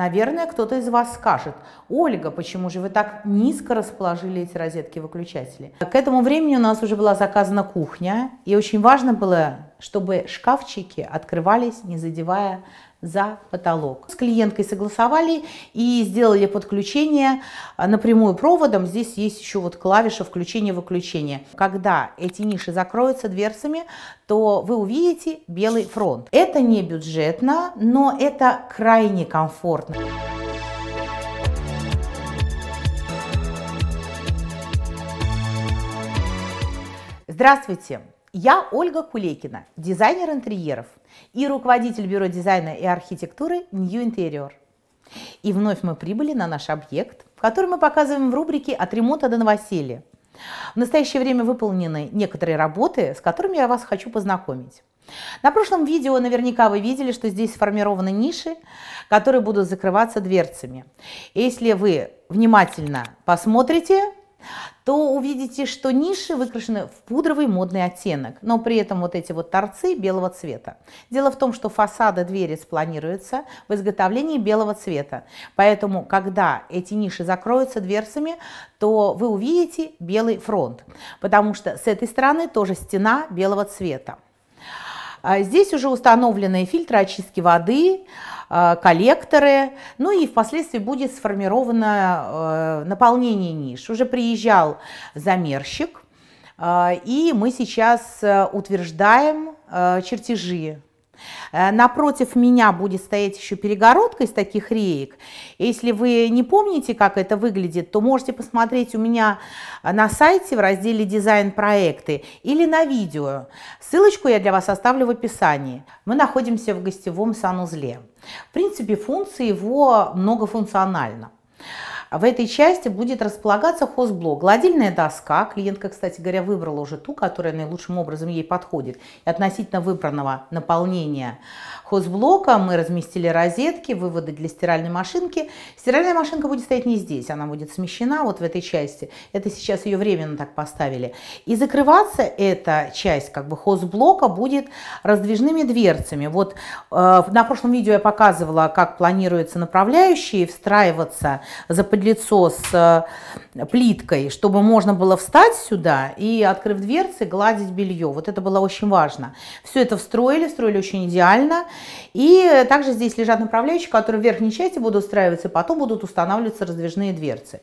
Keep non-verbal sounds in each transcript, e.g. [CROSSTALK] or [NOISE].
Наверное, кто-то из вас скажет, Ольга, почему же вы так низко расположили эти розетки-выключатели? К этому времени у нас уже была заказана кухня, и очень важно было чтобы шкафчики открывались, не задевая за потолок. С клиенткой согласовали и сделали подключение а, напрямую проводом. Здесь есть еще вот клавиша включения-выключения. Когда эти ниши закроются дверцами, то вы увидите белый фронт. Это не бюджетно, но это крайне комфортно. Здравствуйте! Я Ольга Кулейкина, дизайнер интерьеров и руководитель бюро дизайна и архитектуры New Interior. И вновь мы прибыли на наш объект, который мы показываем в рубрике «От ремонта до новоселья». В настоящее время выполнены некоторые работы, с которыми я вас хочу познакомить. На прошлом видео наверняка вы видели, что здесь сформированы ниши, которые будут закрываться дверцами. Если вы внимательно посмотрите, то увидите, что ниши выкрашены в пудровый модный оттенок, но при этом вот эти вот торцы белого цвета. Дело в том, что фасады двери спланируются в изготовлении белого цвета, поэтому когда эти ниши закроются дверцами, то вы увидите белый фронт, потому что с этой стороны тоже стена белого цвета. А здесь уже установлены фильтры очистки воды, а, коллекторы, ну и впоследствии будет сформировано э, наполнение ниш. Уже приезжал замерщик, а, и мы сейчас э, утверждаем э, чертежи Э, напротив меня будет стоять еще перегородка из таких реек. Если вы не помните, как это выглядит, то можете посмотреть у меня э, на сайте в разделе «Дизайн проекты» или на видео. Ссылочку я для вас оставлю в описании. Мы находимся в гостевом санузле. В принципе, функции его многофункциональна. А в этой части будет располагаться хозблок. Гладильная доска. Клиентка, кстати говоря, выбрала уже ту, которая наилучшим образом ей подходит. И относительно выбранного наполнения хозблока мы разместили розетки, выводы для стиральной машинки. Стиральная машинка будет стоять не здесь, она будет смещена вот в этой части. Это сейчас ее временно так поставили. И закрываться эта часть как бы хозблока будет раздвижными дверцами. Вот э, на прошлом видео я показывала, как планируются направляющие встраиваться за поддержкой подготовить лицо с э, плиткой, чтобы можно было встать сюда и, открыв дверцы, гладить белье. Вот это было очень важно. Все это встроили, встроили очень идеально. И э, также здесь лежат направляющие, которые в верхней части будут устраиваться, и потом будут устанавливаться раздвижные дверцы.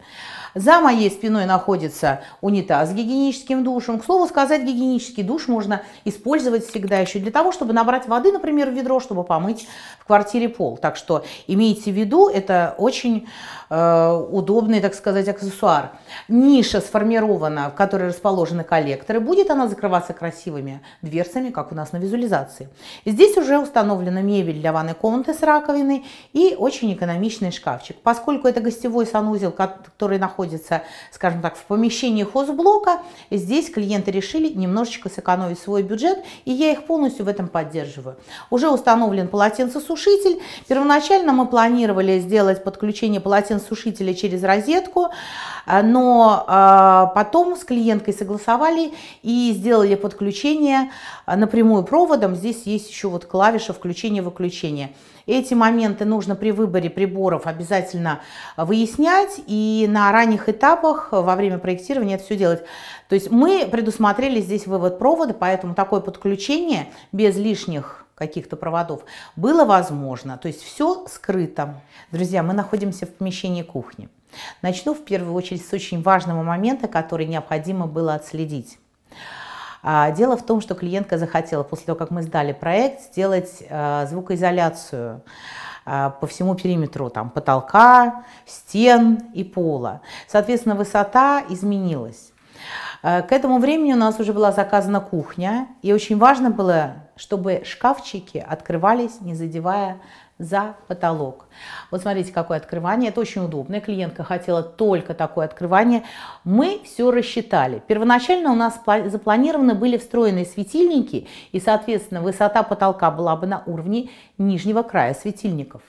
За моей спиной находится унитаз с гигиеническим душем. К слову сказать, гигиенический душ можно использовать всегда еще для того, чтобы набрать воды, например, в ведро, чтобы помыть в квартире пол. Так что имейте в виду, это очень э, удобный, так сказать, аксессуар. Ниша сформирована, в которой расположены коллекторы, будет она закрываться красивыми дверцами, как у нас на визуализации. Здесь уже установлена мебель для ванной комнаты с раковиной и очень экономичный шкафчик. Поскольку это гостевой санузел, который находится, скажем так, в помещении хозблока, здесь клиенты решили немножечко сэкономить свой бюджет, и я их полностью в этом поддерживаю. Уже установлен полотенцесушитель. Первоначально мы планировали сделать подключение полотенцесушителя через розетку, э, но э, потом с клиенткой согласовали и сделали подключение э, напрямую проводом. Здесь есть еще вот клавиша включения-выключения. Эти моменты нужно при выборе приборов обязательно выяснять и на ранних этапах во время проектирования это все делать. То есть мы предусмотрели здесь вывод провода, поэтому такое подключение без лишних каких-то проводов, было возможно. То есть все скрыто. Друзья, мы находимся в помещении кухни. Начну в первую очередь с очень важного момента, который необходимо было отследить. А, дело в том, что клиентка захотела после того, как мы сдали проект, сделать э, звукоизоляцию э, по всему периметру там, потолка, стен и пола. Соответственно, высота изменилась. Э, к этому времени у нас уже была заказана кухня, и очень важно было, чтобы шкафчики открывались, не задевая за потолок. Вот смотрите, какое открывание. Это очень удобно. клиентка хотела только такое открывание. Мы все рассчитали. Первоначально у нас запланированы были встроенные светильники, и, соответственно, высота потолка была бы на уровне нижнего края светильников.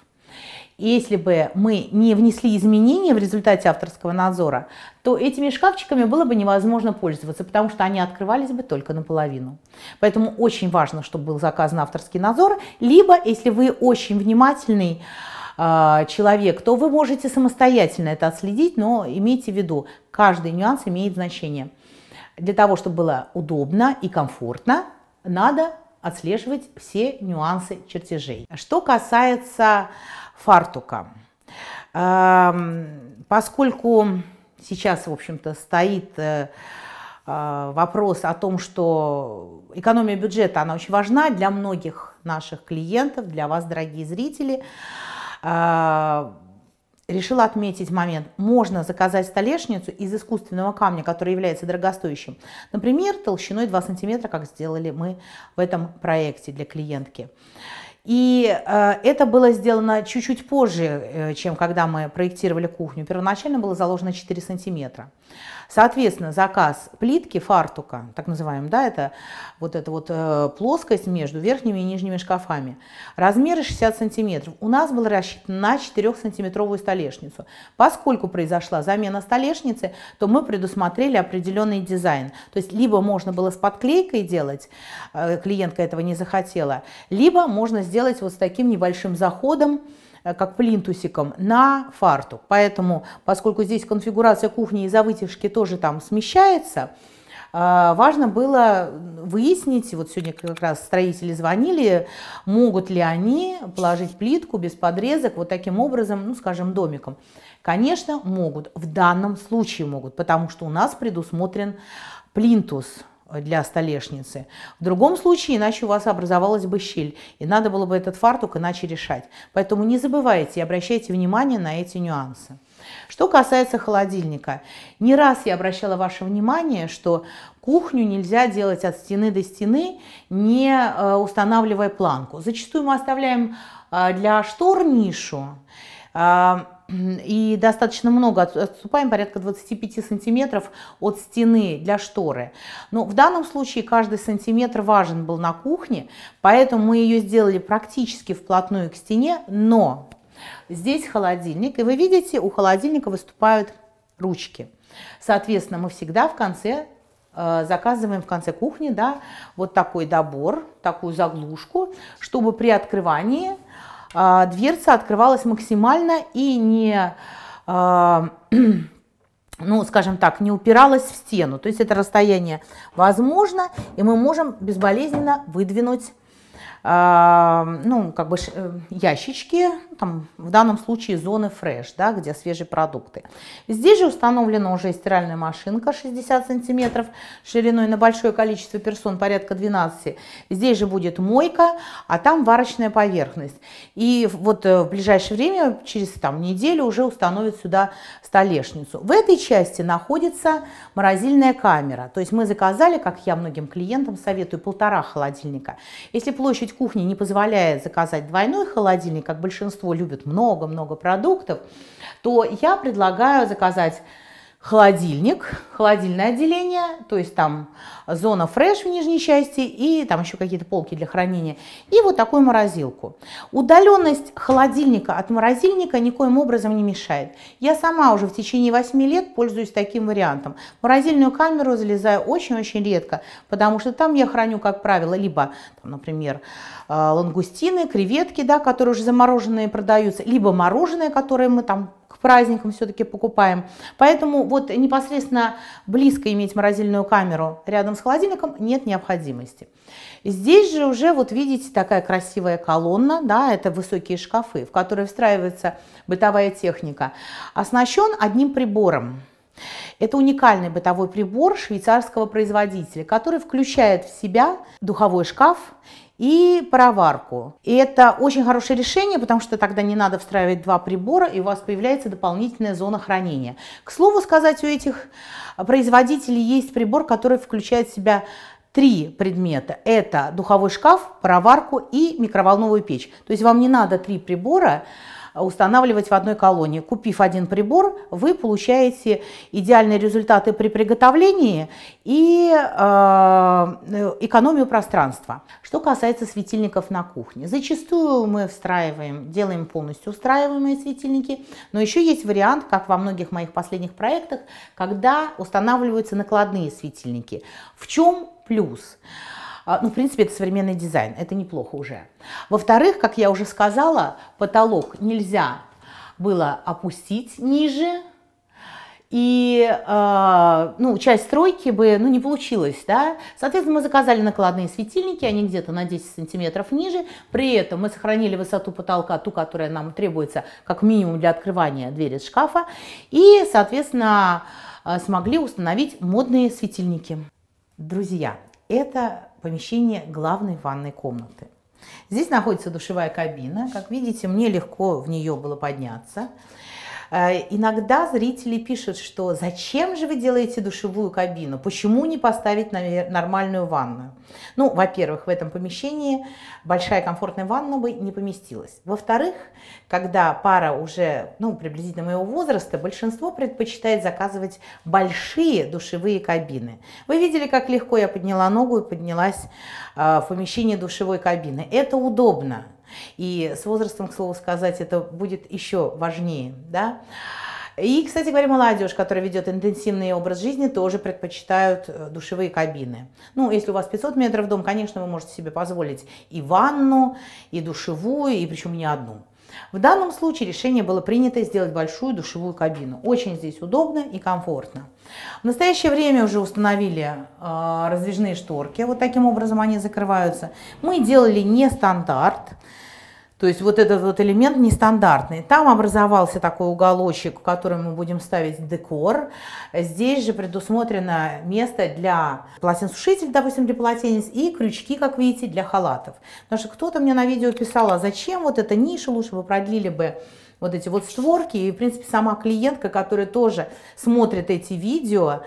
Если бы мы не внесли изменения в результате авторского надзора, то этими шкафчиками было бы невозможно пользоваться, потому что они открывались бы только наполовину. Поэтому очень важно, чтобы был заказан авторский надзор, либо, если вы очень внимательный, а, человек, то вы можете самостоятельно это отследить, но имейте в виду, каждый нюанс имеет значение. Для того, чтобы было удобно и комфортно, надо отслеживать все нюансы чертежей. Что касается фартука. Эм, поскольку сейчас, в общем-то, стоит э, э, вопрос о том, что экономия бюджета, она очень важна для многих наших клиентов, для вас, дорогие зрители. Э, решила отметить момент. Можно заказать столешницу из искусственного камня, который является дорогостоящим. Например, толщиной 2 сантиметра, как сделали мы в этом проекте для клиентки. И э, это было сделано чуть-чуть позже, э, чем когда мы проектировали кухню. Первоначально было заложено 4 сантиметра. Соответственно, заказ плитки, фартука, так называемый, да, это вот эта вот э, плоскость между верхними и нижними шкафами. Размеры 60 сантиметров. У нас был рассчитан на 4-сантиметровую столешницу. Поскольку произошла замена столешницы, то мы предусмотрели определенный дизайн. То есть либо можно было с подклейкой делать, э, клиентка этого не захотела, либо можно сделать сделать вот с таким небольшим заходом, э, как плинтусиком, на фартук. Поэтому, поскольку здесь конфигурация кухни из-за вытяжки тоже там смещается, а, важно было выяснить, вот сегодня как раз строители звонили, могут ли они положить плитку без подрезок вот таким образом, ну, скажем, домиком. Конечно, могут. В данном случае могут, потому что у нас предусмотрен плинтус – Э, для столешницы. В другом случае, иначе у вас образовалась бы щель, и надо было бы этот фартук иначе решать. Поэтому не забывайте и обращайте внимание на эти нюансы. Что касается холодильника, не раз я обращала ваше внимание, что кухню нельзя делать от стены до стены, не э, устанавливая планку. Зачастую мы оставляем э, для штор нишу, а, [CLEARS THROAT] и достаточно много отступаем, порядка 25 сантиметров от стены для шторы. Но в данном случае каждый сантиметр важен был на кухне, поэтому мы ее сделали практически вплотную к стене, но здесь холодильник, и вы видите, у холодильника выступают ручки. Соответственно, мы всегда в конце э, заказываем в конце кухни да, вот такой добор, такую заглушку, чтобы при открывании – а, дверца открывалась максимально и не, а, [CLEARS THROAT] ну, скажем так, не упиралась в стену. То есть это расстояние возможно, и мы можем безболезненно выдвинуть ну, как бы э, ящички, ну, там, в данном случае зоны фреш, да, где свежие продукты. Здесь же установлена уже стиральная машинка 60 сантиметров шириной на большое количество персон, порядка 12. Здесь же будет мойка, а там варочная поверхность. И вот э, в ближайшее время, через там, неделю, уже установят сюда столешницу. В этой части находится морозильная камера. То есть мы заказали, как я многим клиентам советую, полтора холодильника. Если площадь кухни не позволяет заказать двойной холодильник, как большинство любят много-много продуктов, то я предлагаю заказать холодильник, холодильное отделение, то есть там зона фреш в нижней части и там еще какие-то полки для хранения, и вот такую морозилку. Удаленность холодильника от морозильника никоим образом не мешает. Я сама уже в течение 8 лет пользуюсь таким вариантом. В морозильную камеру залезаю очень-очень редко, потому что там я храню, как правило, либо, там, например, э, лангустины, креветки, да, которые уже замороженные продаются, либо мороженое, которое мы там к праздникам все-таки покупаем. Поэтому вот непосредственно близко иметь морозильную камеру рядом с холодильником нет необходимости. Здесь же уже вот видите такая красивая колонна, да, это высокие шкафы, в которые встраивается бытовая техника. Оснащен одним прибором. Это уникальный бытовой прибор швейцарского производителя, который включает в себя духовой шкаф и пароварку. И это очень хорошее решение, потому что тогда не надо встраивать два прибора, и у вас появляется дополнительная зона хранения. К слову сказать, у этих производителей есть прибор, который включает в себя три предмета. Это духовой шкаф, пароварку и микроволновую печь. То есть вам не надо три прибора, а устанавливать в одной колонии. Купив один прибор, вы получаете идеальные результаты при приготовлении и э, э, экономию пространства. Что касается светильников на кухне. Зачастую мы встраиваем, делаем полностью устраиваемые светильники, но еще есть вариант, как во многих моих последних проектах, когда устанавливаются накладные светильники. В чем плюс? Плюс. А, ну, в принципе, это современный дизайн, это неплохо уже. Во-вторых, как я уже сказала, потолок нельзя было опустить ниже, и э, ну, часть стройки бы ну, не получилось. Да? Соответственно, мы заказали накладные светильники, они где-то на 10 сантиметров ниже. При этом мы сохранили высоту потолка, ту, которая нам требуется как минимум для открывания двери шкафа. И, соответственно, а, смогли установить модные светильники. Друзья, это помещение главной ванной комнаты. Здесь находится душевая кабина. Как видите, мне легко в нее было подняться. Э, иногда зрители пишут, что зачем же вы делаете душевую кабину, почему не поставить нормальную ванную? Ну, во-первых, в этом помещении большая комфортная ванна бы не поместилась. Во-вторых, когда пара уже ну, приблизительно моего возраста, большинство предпочитает заказывать большие душевые кабины. Вы видели, как легко я подняла ногу и поднялась э, в помещение душевой кабины. Это удобно. И с возрастом, к слову сказать, это будет еще важнее. Да? И, кстати говоря, молодежь, которая ведет интенсивный образ жизни, тоже предпочитают э, душевые кабины. Ну, если у вас 500 метров дом, конечно, вы можете себе позволить и ванну, и душевую, и причем не одну. В данном случае решение было принято сделать большую душевую кабину. Очень здесь удобно и комфортно. В настоящее время уже установили э, раздвижные шторки. Вот таким образом они закрываются. Мы делали не стандарт. То есть вот этот вот элемент нестандартный. Там образовался такой уголочек, в который мы будем ставить декор. Здесь же предусмотрено место для полотенцесушитель, допустим, для полотенец, и крючки, как видите, для халатов. Потому что кто-то мне на видео писал, а зачем вот эта ниша, лучше бы продлили бы вот эти вот створки. И, в принципе, сама клиентка, которая тоже смотрит эти видео,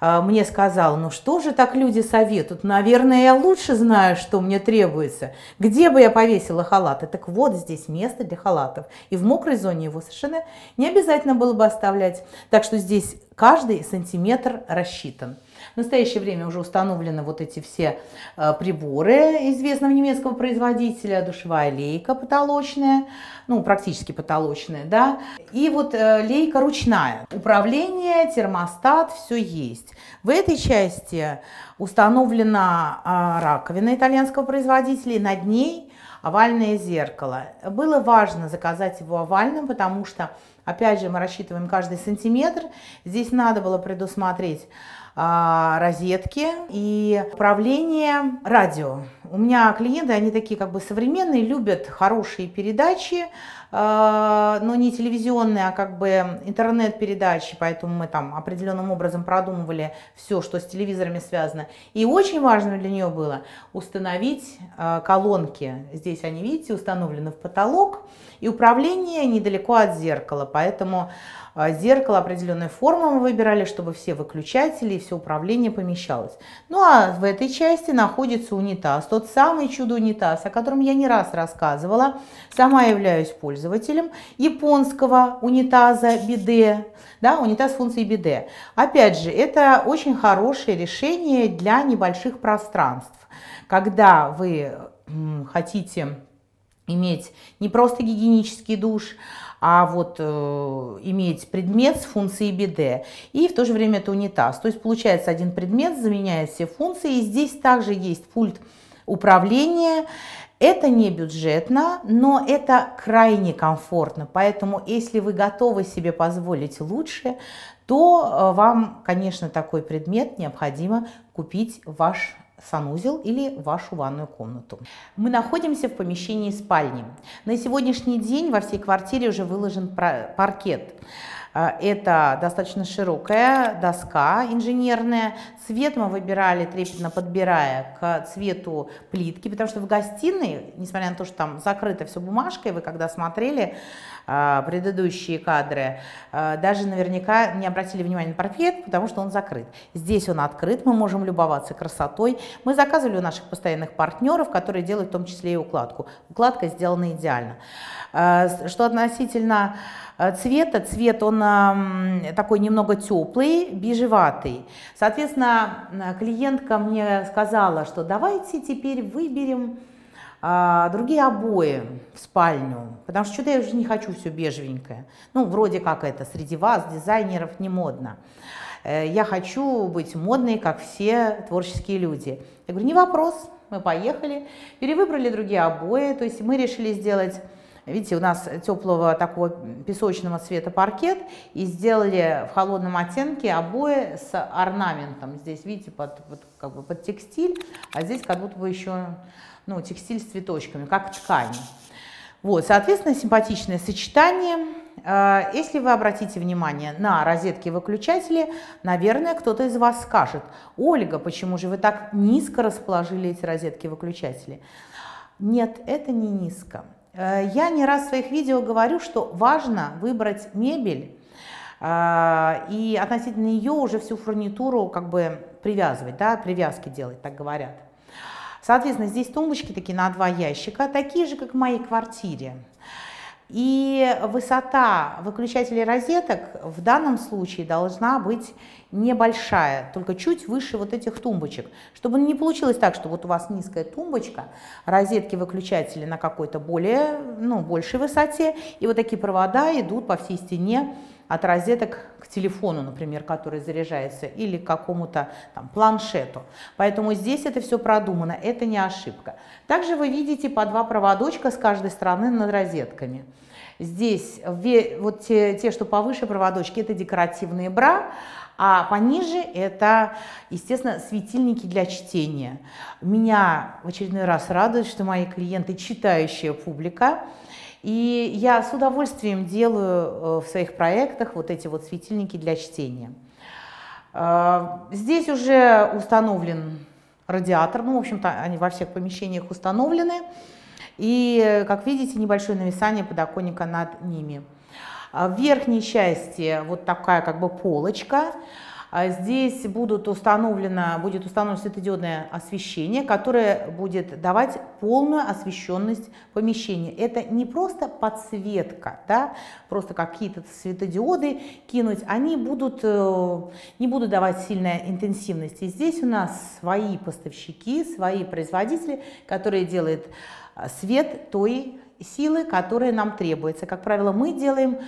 э, мне сказала, ну что же так люди советуют? Наверное, я лучше знаю, что мне требуется. Где бы я повесила халаты? Так вот здесь место для халатов. И в мокрой зоне его совершенно не обязательно было бы оставлять. Так что здесь каждый сантиметр рассчитан. В настоящее время уже установлены вот эти все э, приборы известного немецкого производителя, душевая лейка потолочная, ну, практически потолочная, да, и вот э, лейка ручная. Управление, термостат, все есть. В этой части установлена а, раковина итальянского производителя, и над ней овальное зеркало. Было важно заказать его овальным, потому что, опять же, мы рассчитываем каждый сантиметр. Здесь надо было предусмотреть а, розетки и управление радио. У меня клиенты, они такие как бы современные, любят хорошие передачи, а, но не телевизионные, а как бы интернет-передачи, поэтому мы там определенным образом продумывали все, что с телевизорами связано. И очень важно для нее было установить а, колонки. Здесь они, видите, установлены в потолок, и управление недалеко от зеркала, поэтому Э, зеркало определенной формы мы выбирали, чтобы все выключатели и все управление помещалось. Ну а в этой части находится унитаз, тот самый чудо-унитаз, о котором я не раз рассказывала. Сама являюсь пользователем японского унитаза биде, да, унитаз функции биде. Опять же, это очень хорошее решение для небольших пространств. Когда вы хотите иметь не просто гигиенический душ, а вот э, иметь предмет с функцией BD. И в то же время это унитаз. То есть получается один предмет заменяет все функции. И здесь также есть пульт управления. Это не бюджетно, но это крайне комфортно. Поэтому если вы готовы себе позволить лучше, то э, вам, конечно, такой предмет необходимо купить в ваш санузел или вашу ванную комнату. Мы находимся в помещении спальни. На сегодняшний день во всей квартире уже выложен паркет. А, это достаточно широкая доска инженерная. Цвет мы выбирали, трепетно подбирая к цвету плитки, потому что в гостиной, несмотря на то, что там закрыто все бумажкой, вы когда смотрели, а, предыдущие кадры, а, даже наверняка не обратили внимания на портрет, потому что он закрыт. Здесь он открыт, мы можем любоваться красотой. Мы заказывали у наших постоянных партнеров, которые делают в том числе и укладку. Укладка сделана идеально. А, что относительно цвета, цвет он такой немного теплый, бежеватый. Соответственно, клиентка мне сказала, что давайте теперь выберем а, другие обои в спальню, потому что что-то я уже не хочу все бежевенькое. Ну, вроде как это среди вас, дизайнеров, не модно. Э, я хочу быть модной, как все творческие люди. Я говорю, не вопрос, мы поехали, перевыбрали другие обои, то есть мы решили сделать Видите, у нас теплого такого песочного цвета паркет, и сделали в холодном оттенке обои с орнаментом. Здесь, видите, под, под, как бы под текстиль, а здесь как будто бы еще ну, текстиль с цветочками, как ткань. Вот, соответственно, симпатичное сочетание. Э, если вы обратите внимание на розетки выключатели, наверное, кто-то из вас скажет, Ольга, почему же вы так низко расположили эти розетки выключатели? Нет, это не низко. Э, я не раз в своих видео говорю, что важно выбрать мебель э, и относительно ее уже всю фурнитуру как бы привязывать, да, привязки делать, так говорят. Соответственно, здесь тумбочки такие на два ящика, такие же, как в моей квартире. И высота выключателей розеток в данном случае должна быть небольшая, только чуть выше вот этих тумбочек, чтобы не получилось так, что вот у вас низкая тумбочка, розетки выключатели на какой-то более, ну, большей высоте, и вот такие провода идут по всей стене от розеток к телефону, например, который заряжается, или к какому-то там, планшету. Поэтому здесь это все продумано, это не ошибка. Также вы видите по два проводочка с каждой стороны над розетками. Здесь вот те, те, что повыше проводочки, это декоративные бра, а пониже это, естественно, светильники для чтения. Меня в очередной раз радует, что мои клиенты читающая публика. И я с удовольствием делаю э, в своих проектах вот эти вот светильники для чтения. Э, здесь уже установлен радиатор, ну, в общем-то, они во всех помещениях установлены. И, как видите, небольшое нависание подоконника над ними. Э, в верхней части вот такая как бы полочка, а здесь будут установлено, будет установлено светодиодное освещение, которое будет давать полную освещенность помещения. Это не просто подсветка, да, просто какие-то светодиоды кинуть, они будут, э, не будут давать сильной интенсивности. Здесь у нас свои поставщики, свои производители, которые делают э, свет той силы, которая нам требуется. Как правило, мы делаем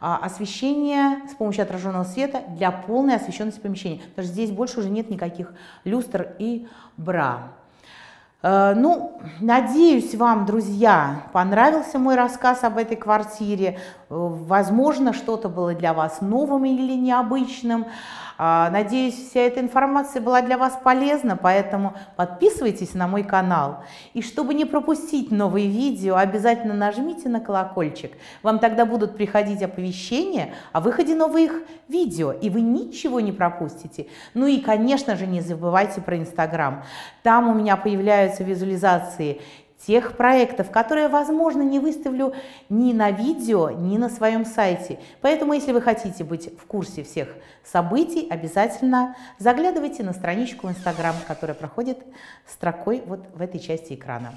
а, освещение с помощью отраженного света для полной освещенности помещения. потому что здесь больше уже нет никаких люстр и бра. Э, ну, надеюсь, вам, друзья, понравился мой рассказ об этой квартире. Э, возможно, что-то было для вас новым или необычным. А, надеюсь, вся эта информация была для вас полезна, поэтому подписывайтесь на мой канал. И чтобы не пропустить новые видео, обязательно нажмите на колокольчик. Вам тогда будут приходить оповещения о выходе новых видео, и вы ничего не пропустите. Ну и, конечно же, не забывайте про Инстаграм. Там у меня появляются визуализации тех проектов, которые, возможно, не выставлю ни на видео, ни на своем сайте. Поэтому, если вы хотите быть в курсе всех событий, обязательно заглядывайте на страничку в Инстаграм, которая проходит строкой вот в этой части экрана.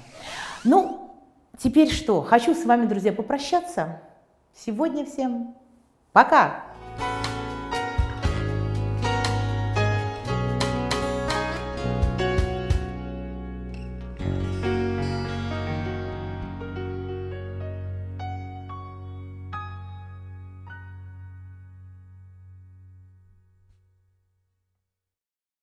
Ну, теперь что? Хочу с вами, друзья, попрощаться. Сегодня всем пока!